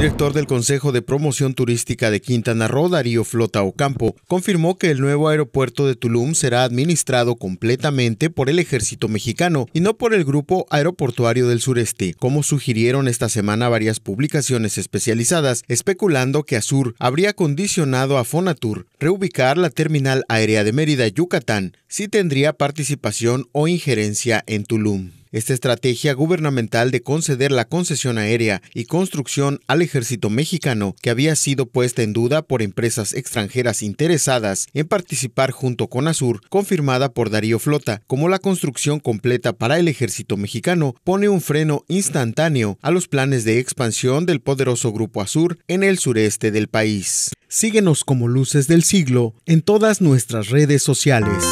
director del Consejo de Promoción Turística de Quintana Roo, Darío Flota Ocampo, confirmó que el nuevo aeropuerto de Tulum será administrado completamente por el ejército mexicano y no por el grupo aeroportuario del sureste, como sugirieron esta semana varias publicaciones especializadas, especulando que Azur habría condicionado a Fonatur reubicar la terminal aérea de Mérida, Yucatán, si tendría participación o injerencia en Tulum. Esta estrategia gubernamental de conceder la concesión aérea y construcción al ejército mexicano, que había sido puesta en duda por empresas extranjeras interesadas en participar junto con Azur, confirmada por Darío Flota como la construcción completa para el ejército mexicano, pone un freno instantáneo a los planes de expansión del poderoso Grupo Azur en el sureste del país. Síguenos como Luces del Siglo en todas nuestras redes sociales.